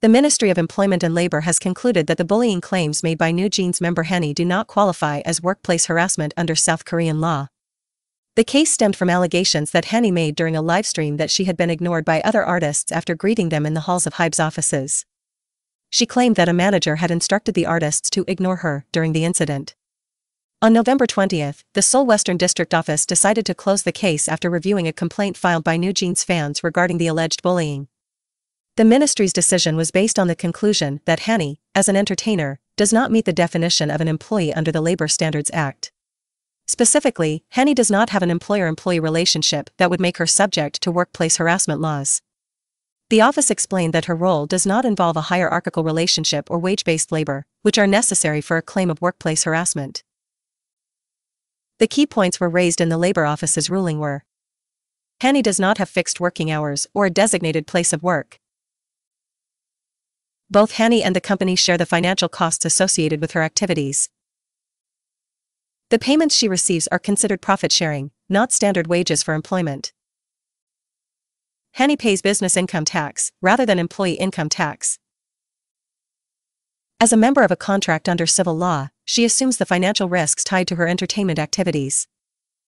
The Ministry of Employment and Labor has concluded that the bullying claims made by New Jeans member Henny do not qualify as workplace harassment under South Korean law. The case stemmed from allegations that Henny made during a livestream that she had been ignored by other artists after greeting them in the halls of Hybe's offices. She claimed that a manager had instructed the artists to ignore her during the incident. On November 20th, the Seoul Western District Office decided to close the case after reviewing a complaint filed by New Jeans fans regarding the alleged bullying. The ministry's decision was based on the conclusion that Hanny, as an entertainer, does not meet the definition of an employee under the Labor Standards Act. Specifically, Hanny does not have an employer-employee relationship that would make her subject to workplace harassment laws. The office explained that her role does not involve a hierarchical relationship or wage-based labor, which are necessary for a claim of workplace harassment. The key points were raised in the labor office's ruling were Hanny does not have fixed working hours or a designated place of work, both Hanny and the company share the financial costs associated with her activities. The payments she receives are considered profit sharing, not standard wages for employment. Hanny pays business income tax, rather than employee income tax. As a member of a contract under civil law, she assumes the financial risks tied to her entertainment activities.